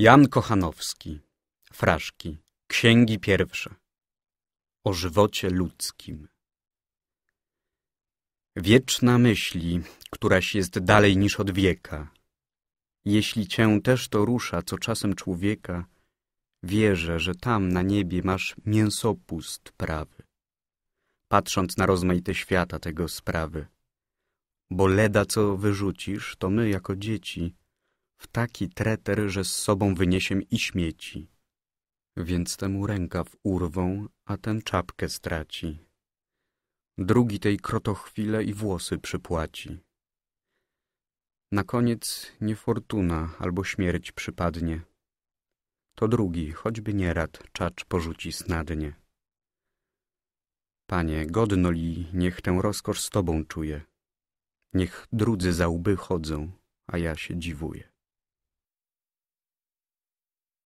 Jan Kochanowski, Fraszki, Księgi Pierwsze O żywocie ludzkim Wieczna myśli, któraś jest dalej niż od wieka. Jeśli cię też to rusza, co czasem człowieka, wierzę, że tam na niebie masz mięsopust prawy. Patrząc na rozmaite świata tego sprawy, bo leda co wyrzucisz, to my jako dzieci – w taki treter, że z sobą wyniesiem i śmieci. Więc temu rękaw urwą, a ten czapkę straci. Drugi tej krotochwile i włosy przypłaci. Na koniec niefortuna albo śmierć przypadnie. To drugi, choćby nierad, czacz porzuci snadnie. Panie, godno li, niech tę rozkosz z Tobą czuję. Niech drudzy za łby chodzą, a ja się dziwuję.